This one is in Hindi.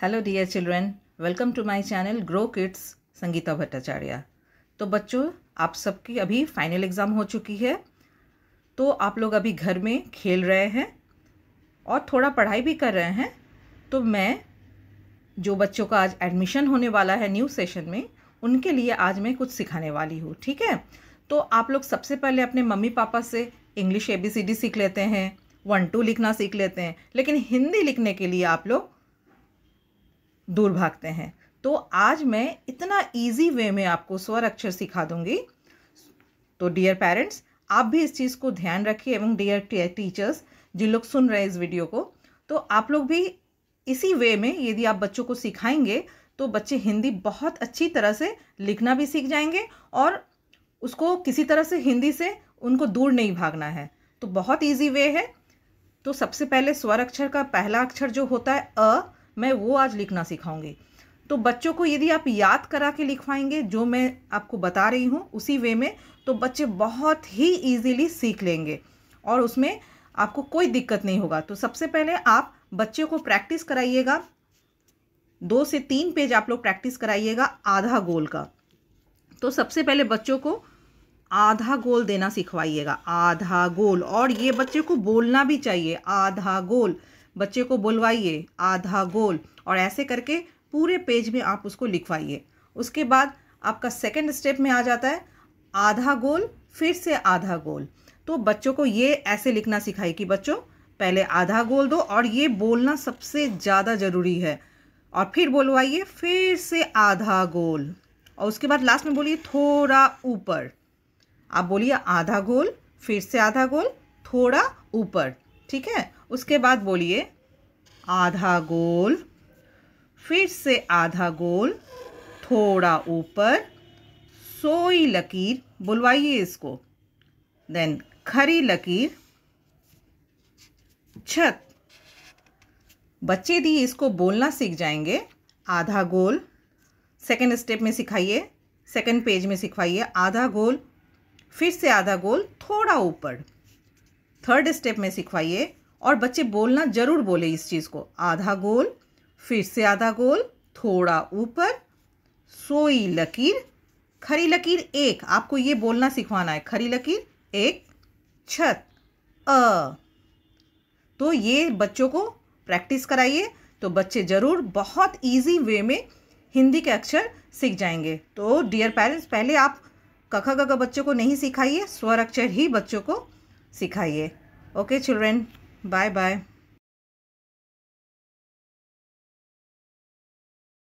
Hello dear children welcome to my channel Grow Kids Sangeeta Bhattacharya तो बच्चों आप सबकी अभी फाइनल एग्ज़ाम हो चुकी है तो आप लोग अभी घर में खेल रहे हैं और थोड़ा पढ़ाई भी कर रहे हैं तो मैं जो बच्चों का आज एडमिशन होने वाला है न्यू सेशन में उनके लिए आज मैं कुछ सिखाने वाली हूँ ठीक है तो आप लोग सबसे पहले अपने मम्मी पापा से English A B C D सीख लेते हैं वन टू लिखना सीख लेते हैं लेकिन हिंदी लिखने के लिए आप लोग दूर भागते हैं तो आज मैं इतना इजी वे में आपको स्वर अक्षर सिखा दूंगी तो डियर पेरेंट्स आप भी इस चीज़ को ध्यान रखिए एवं डियर टीचर्स जिन लोग सुन रहे हैं इस वीडियो को तो आप लोग भी इसी वे में यदि आप बच्चों को सिखाएंगे तो बच्चे हिंदी बहुत अच्छी तरह से लिखना भी सीख जाएंगे और उसको किसी तरह से हिंदी से उनको दूर नहीं भागना है तो बहुत इजी वे है तो सबसे पहले स्वर अक्षर का पहला अक्षर जो होता है अ मैं वो आज लिखना सिखाऊंगी तो बच्चों को यदि आप याद करा के लिखवाएंगे जो मैं आपको बता रही हूँ उसी वे में तो बच्चे बहुत ही ईजीली सीख लेंगे और उसमें आपको कोई दिक्कत नहीं होगा तो सबसे पहले आप बच्चे को प्रैक्टिस कराइएगा दो से तीन पेज आप लोग प्रैक्टिस कराइएगा आधा गोल का तो सबसे पहले बच्चों को आधा गोल देना सिखवाइएगा आधा गोल और ये बच्चे को बोलना भी चाहिए आधा गोल बच्चे को बुलवाइए आधा गोल और ऐसे करके पूरे पेज में आप उसको लिखवाइए उसके बाद आपका सेकेंड स्टेप में आ जाता है आधा गोल फिर से आधा गोल तो बच्चों को ये ऐसे लिखना सिखाइए कि बच्चों पहले आधा गोल दो और ये बोलना सबसे ज़्यादा ज़रूरी है और फिर बोलवाइए फिर से आधा गोल और उसके बाद लास्ट में बोलिए थोड़ा ऊपर आप बोलिए आधा गोल फिर से आधा गोल थोड़ा ऊपर ठीक है उसके बाद बोलिए आधा गोल फिर से आधा गोल थोड़ा ऊपर सोई लकीर बुलवाइए इसको देन खरी लकीर छत बच्चे दी इसको बोलना सीख जाएंगे आधा गोल सेकंड स्टेप में सिखाइए सेकंड पेज में सिखवाइए आधा गोल फिर से आधा गोल थोड़ा ऊपर थर्ड स्टेप में सिखवाइए और बच्चे बोलना ज़रूर बोले इस चीज़ को आधा गोल फिर से आधा गोल थोड़ा ऊपर सोई लकीर खरी लकीर एक आपको ये बोलना सिखवाना है खरी लकीर एक छत अ तो ये बच्चों को प्रैक्टिस कराइए तो बच्चे ज़रूर बहुत इजी वे में हिंदी के अक्षर सीख जाएंगे तो डियर पेरेंट्स पहले आप कखा कखा बच्चों को नहीं सिखाइए स्वर अक्षर ही बच्चों को सिखाइए ओके चिल्ड्रेन Bye bye.